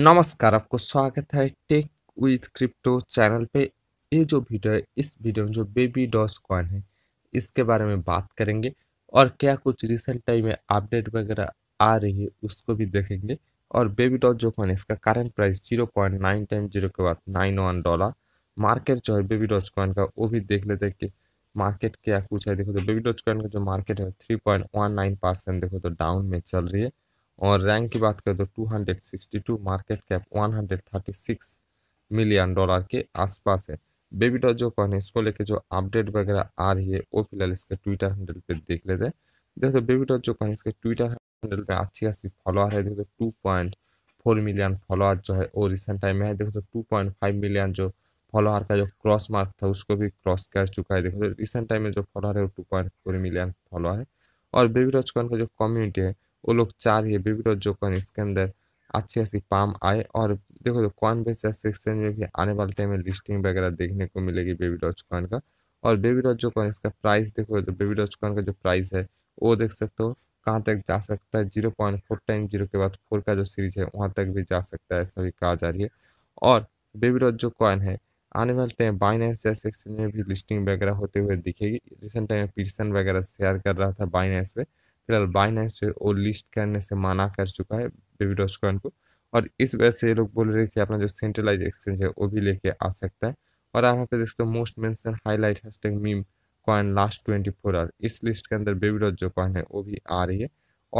नमस्कार आपको स्वागत है टेक विथ क्रिप्टो चैनल पे ये जो वीडियो है इस वीडियो में जो बेबी डॉस कॉइन है इसके बारे में बात करेंगे और क्या कुछ रिसेंट टाइम में अपडेट वगैरह आ रही है उसको भी देखेंगे और बेबी डॉस जो कॉइन इसका current price zero point nine time zero के बाद नाइन वन डॉलर मार्केट जो है बेबी डॉस कॉइन का वो भी देख लेते हैं कि मार्केट क्या कुछ है देखो तो बेबी डॉस कॉइन का जो मार्केट है three point one nine percent देखो तो डाउन में चल रही है और रैंक की बात करें तो 262 मार्केट कैप 136 मिलियन डॉलर के आसपास है बेबी डॉट जो कॉन है इसको लेके जो अपडेट वगैरह आ रही है वो फिलहाल इसके ट्विटर हैंडल पे देख लेते हैं देखो बेबी डॉट जो कॉन इसके ट्विटर हैंडल पे अच्छी खासी फॉलोअर है देखो two point four million follower जो है वो रिसेंट टाइम में है देखो तो टू पॉइंट फाइव मिलियन जो फॉलोअर का जो क्रॉस मार्क था उसको भी क्रॉस कर चुका है देखो तो रिसेंट टाइम में जो फॉलोअर है वो two point four million follower है और बेबी डॉट कॉन का जो कम्युनिटी है वो लोग चाह रही है विविडो जो कॉइन इसके अंदर अच्छी अच्छी पाम आए और देखो तो कॉइन बेस एक्सचेंज में भी आने वाले टाइम में लिस्टिंग वगैरह देखने को मिलेगी बेबी डॉच कॉइन का और बेबी डॉच जो कॉइन इसका प्राइस देखो तो बेबी डॉच कॉइन का जो प्राइस है वो देख सकते हो कहाँ तक जा सकता है zero point four time zero के बाद फोर का जो सीरीज है वहाँ तक भी जा सकता है ऐसा भी कहा जा रही है और बेबी डॉच जो कॉइन है आने वाले टाइम बाइनेंस जैसे एक्सचेंज में भी लिस्टिंग वगैरह होते हुए दिखेगी रिसेंट टाइम में पीटसन वगैरह शेयर कर रहा था बाइनेंस पे फिलहाल बाइनेंस से और लिस्ट करने से मना कर चुका है बेबी डॉच कॉइन को और इस वजह से ये लोग बोल रहे थे अपना जो सेंट्रलाइज एक्सचेंज है वो भी लेके आ सकता है और आप यहाँ पे देखते हो most mention highlight hashtag meme coin last twenty four hour इस लिस्ट के अंदर बेबी डॉच जो कॉइन है वो भी आ रही है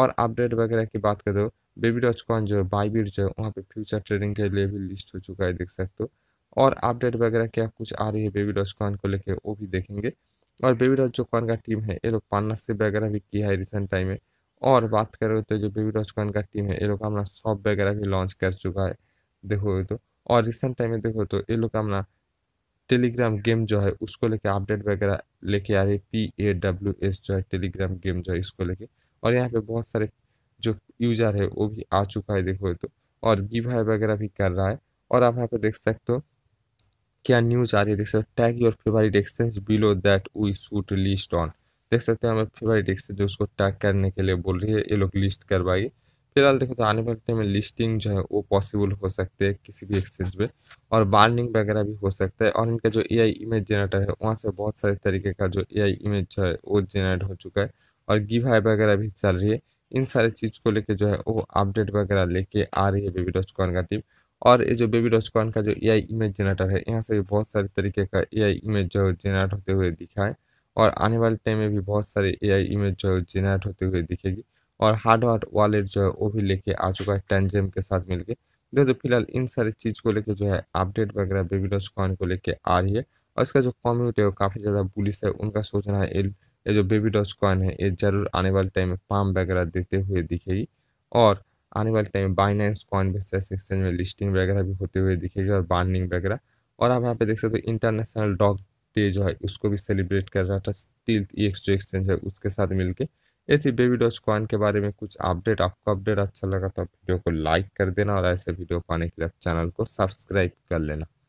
और अपडेट वगैरह की बात करो तो बेबी डॉच कॉइन जो बाईबीट जो है वहाँ पे फ्यूचर ट्रेडिंग के लिए भी लिस्ट हो चुका है देख सकते हो और अपडेट वगैरह क्या कुछ आ रही है बेबी डॉच कॉइन को लेके वो भी देखेंगे और बेबी रॉज चौकान का टीम है ये लोग से वगैरह भी किया है रिसेंट टाइम में और बात करें तो जो बेबी रॉज कॉन का टीम है ये लोग अपना शॉप वगैरह भी लॉन्च कर चुका है देखो तो और रिसेंट टाइम में देखो तो ये लोग अपना टेलीग्राम गेम जो है उसको लेके अपडेट वगैरह लेके आ रही पी ए डब्ल्यू एस जो है टेलीग्राम गेम जो है इसको लेके और यहाँ पे बहुत सारे जो यूजर है वो भी आ चुका है देखो तो और गिव है वगैरह भी कर रहा है और आप यहाँ पे देख सकते हो क्या न्यूज आ रही है देख सकते tag your favourite exchange below that we should list on देख सकते हैं हमें फेवरेट एक्सचेंज जो उसको टैग करने के लिए बोल रही है ये लोग लिस्ट करवाइए फिलहाल देखो तो आने वाले टाइम में लिस्टिंग जो है वो पॉसिबल हो सकते हैं किसी भी एक्सचेंज में और बार्निंग वगैरह भी हो सकता है और इनका जो एआई इमेज जनरेटर है वहाँ से बहुत सारे तरीके का जो एआई इमेज जो है वो जनरेट हो चुका है और गिव हाई वगैरह भी चल रही है इन सारे चीज़ को लेके जो है वो अपडेट वगैरह लेके आ रही है बेबी डॉट कॉन का टीम और ये जो बेबी डॉज कॉन का जो आई इमेज जनरेटर है यहाँ से बहुत सारे तरीके का आई इमेज जो जनरेट होते हुए दिखा है और आने वाले टाइम में भी बहुत सारे आई इमेज जो जनरेट होते हुए दिखेगी और हार्डवेयर वॉलेट जो है वो भी लेके आ चुका है टेंजेम के साथ मिलके दोस्तों फिलहाल इन सारी चीज़ को लेके जो है अपडेट वगैरह बेबी डॉच कॉन को लेके आ रही है और इसका जो कम्युनिटी है वो काफ़ी ज़्यादा पुलिस है उनका सोचना है ये जो बेबी डॉच कॉन है ये ज़रूर आने वाले टाइम में पाम वगैरह देते हुए दिखेगी और आने वाले टाइम में बाइनेंस कॉइन बेस्ट एक्सचेंज में लिस्टिंग वगैरह भी होते हुए दिखेगी और बार्निंग वगैरह और आप यहाँ पे देख सकते हो इंटरनेशनल डॉग डे जो है उसको भी सेलिब्रेट कर रहा था तीर्थ ई एक्स जो एक्सचेंज है उसके साथ मिलके ये थी बेबी डॉज कॉइन के बारे में कुछ अपडेट आपको अपडेट अच्छा लगा तो वीडियो को लाइक कर देना और ऐसे वीडियो पाने के लिए आप चैनल को सब्सक्राइब कर लेना